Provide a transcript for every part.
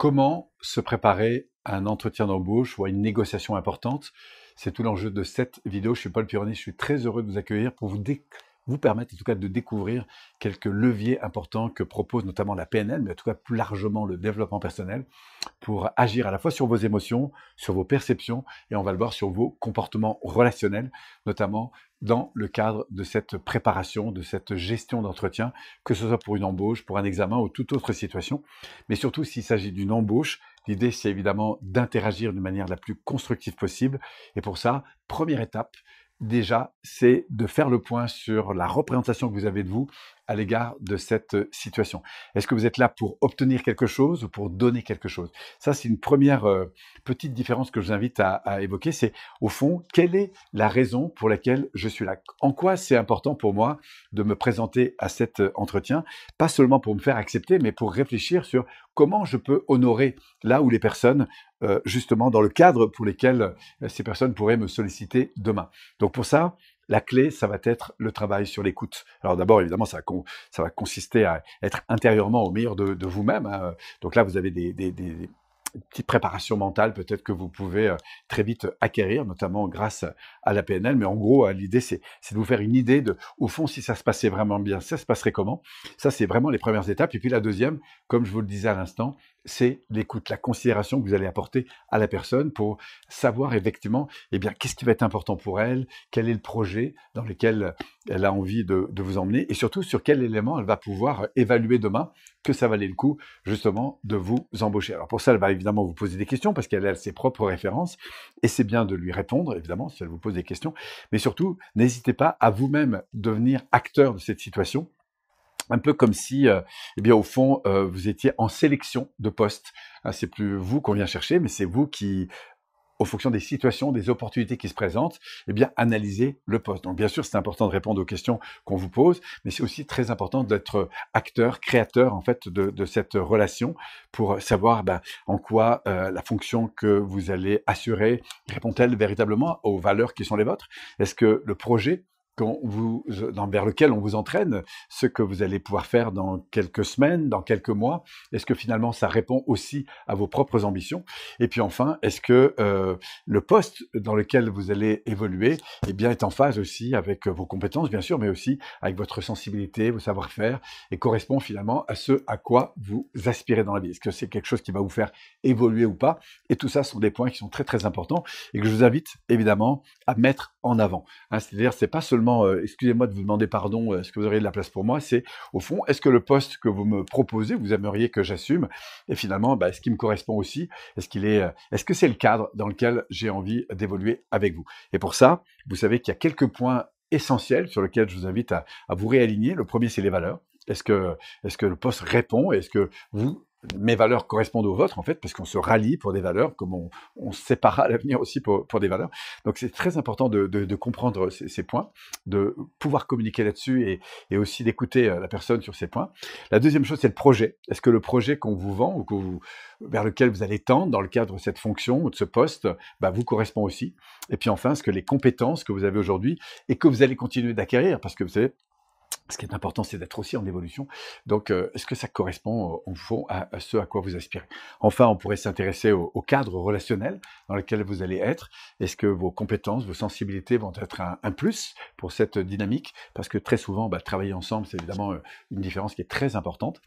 Comment se préparer à un entretien d'embauche ou à une négociation importante C'est tout l'enjeu de cette vidéo. Je suis Paul Pironi, je suis très heureux de vous accueillir pour vous décrire vous permettent en tout cas de découvrir quelques leviers importants que propose notamment la PNL, mais en tout cas plus largement le développement personnel, pour agir à la fois sur vos émotions, sur vos perceptions, et on va le voir sur vos comportements relationnels, notamment dans le cadre de cette préparation, de cette gestion d'entretien, que ce soit pour une embauche, pour un examen ou toute autre situation. Mais surtout, s'il s'agit d'une embauche, l'idée, c'est évidemment d'interagir de manière la plus constructive possible. Et pour ça, première étape, déjà, c'est de faire le point sur la représentation que vous avez de vous à l'égard de cette euh, situation Est-ce que vous êtes là pour obtenir quelque chose ou pour donner quelque chose Ça, c'est une première euh, petite différence que je vous invite à, évoquer. C'est au fond, quelle est la raison pour laquelle je suis là En quoi c'est important pour moi de me présenter à cet euh, entretien Pas seulement pour me faire accepter, mais pour réfléchir sur comment je peux honorer là où les personnes, justement, dans le cadre pour lesquels ces personnes pourraient me solliciter demain. Donc pour ça, la clé, ça va être le travail sur l'écoute. Alors d'abord, évidemment, ça va, consister à être intérieurement au meilleur de, vous-même. Hein. Donc là, vous avez des, petite préparation mentale peut-être que vous pouvez euh, très vite euh, acquérir, notamment grâce euh, à la PNL. Mais en gros, l'idée, c'est de vous faire une idée de, au fond, si ça se passait vraiment bien, ça se passerait comment. Ça, c'est vraiment les premières étapes. Et puis la deuxième, comme je vous le disais à l'instant, c'est l'écoute, la considération que vous allez apporter à la personne pour savoir effectivement eh bien, qu'est-ce qui va être important pour elle, quel est le projet dans lequel elle a envie de, de vous emmener et surtout sur quel élément elle va pouvoir évaluer demain que ça valait le coup justement de vous embaucher. Alors pour ça, elle va évidemment vous poser des questions parce qu'elle a ses propres références et c'est bien de lui répondre évidemment si elle vous pose des questions. Mais surtout, n'hésitez pas à vous-même devenir acteur de cette situation un peu comme si, euh, eh bien, au fond, euh, vous étiez en sélection de poste. Ah, c'est plus vous qu'on vient chercher, mais c'est vous qui en fonction des situations, des opportunités qui se présentent, eh bien, analyser le poste. Donc, bien sûr, c'est important de répondre aux questions qu'on vous pose, mais c'est aussi très important d'être acteur, créateur, en fait, de, cette relation pour savoir ben, en quoi euh, la fonction que vous allez assurer répond-elle véritablement aux valeurs qui sont les vôtres Est-ce que le projet vers lequel on vous entraîne, ce que vous allez pouvoir faire dans quelques semaines, dans quelques mois Est-ce que finalement ça répond aussi à vos propres ambitions Et puis enfin, est-ce que euh, le poste dans lequel vous allez évoluer eh bien, est en phase aussi avec euh, vos compétences, bien sûr, mais aussi avec votre sensibilité, vos savoir-faire, et correspond finalement à ce à quoi vous aspirez dans la vie Est-ce que c'est quelque chose qui va vous faire évoluer ou pas Et tout ça sont des points qui sont très très importants et que je vous invite évidemment à mettre en avant. Hein. C'est-à-dire, c'est pas seulement, euh, excusez-moi de vous demander pardon, euh, est-ce que vous auriez de la place pour moi C'est, au fond, est-ce que le poste que vous me proposez, vous aimeriez que j'assume Et finalement, bah, est-ce qu'il me correspond aussi Est-ce qu'il est, euh, est-ce que c'est le cadre dans lequel j'ai envie d'évoluer avec vous Et pour ça, vous savez qu'il y a quelques points essentiels sur lesquels je vous invite à, vous réaligner. Le premier, c'est les valeurs. Est-ce que, est-ce que le poste répond Est-ce que vous mes valeurs correspondent aux vôtres, en fait, parce qu'on se rallie pour des valeurs, comme on, on se sépare à l'avenir aussi pour, pour, des valeurs. Donc, c'est très important de, de, comprendre ces, points, de pouvoir communiquer là-dessus et, et, aussi d'écouter euh, la personne sur ces points. La deuxième chose, c'est le projet. Est-ce que le projet qu'on vous vend ou vous, vers lequel vous allez tendre dans le cadre de cette fonction ou de ce poste bah, vous correspond aussi Et puis enfin, est-ce que les compétences que vous avez aujourd'hui et que vous allez continuer d'acquérir, parce que vous savez, ce qui est important, c'est d'être aussi en évolution. Donc, euh, est-ce que ça correspond euh, au fond à, ce à quoi vous aspirez Enfin, on pourrait s'intéresser au, cadre relationnel dans lequel vous allez être. Est-ce que vos compétences, vos sensibilités vont être un, plus pour cette dynamique Parce que très souvent, bah, travailler ensemble, c'est évidemment euh, une différence qui est très importante.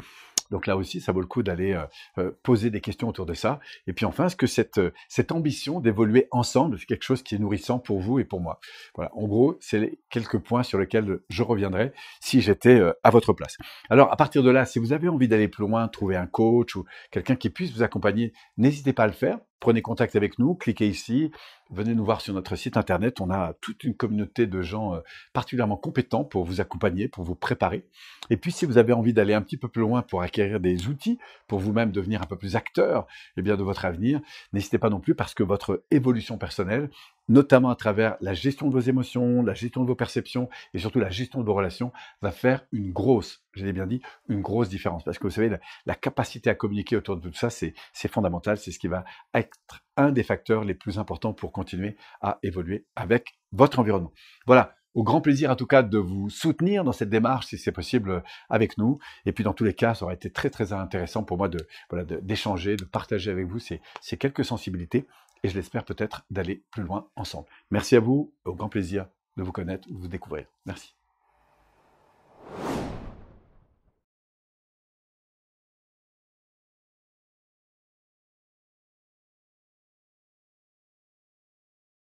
Donc là aussi, ça vaut le coup d'aller euh, euh, poser des questions autour de ça. Et puis enfin, est-ce que euh, cette, ambition d'évoluer ensemble, c'est quelque chose qui est nourrissant pour vous et pour moi Voilà, en gros, c'est les quelques points sur lesquels je reviendrai si j'étais à votre place. Alors à partir de là, si vous avez envie d'aller plus loin, trouver un coach ou quelqu'un qui puisse vous accompagner, n'hésitez pas à le faire prenez contact avec nous, cliquez ici, venez nous voir sur notre site internet. On a toute une communauté de gens euh, particulièrement compétents pour vous accompagner, pour vous préparer. Et puis, si vous avez envie d'aller un petit peu plus loin pour acquérir des outils, pour vous-même devenir un peu plus acteur et eh bien, de votre avenir, n'hésitez pas non plus parce que votre évolution personnelle notamment à travers la gestion de vos émotions, la gestion de vos perceptions et surtout la gestion de vos relations, va faire une grosse, je l'ai bien dit, une grosse différence. Parce que vous savez, la, capacité à communiquer autour de tout ça, c'est fondamental, c'est ce qui va être un des facteurs les plus importants pour continuer à évoluer avec votre environnement. Voilà, au grand plaisir en tout cas de vous soutenir dans cette démarche si c'est possible euh, avec nous. Et puis dans tous les cas, ça aurait été très très intéressant pour moi d'échanger, de, partager avec vous ces quelques sensibilités et je l'espère peut-être d'aller plus loin ensemble. Merci à vous, au grand plaisir de vous connaître, de vous découvrir. Merci.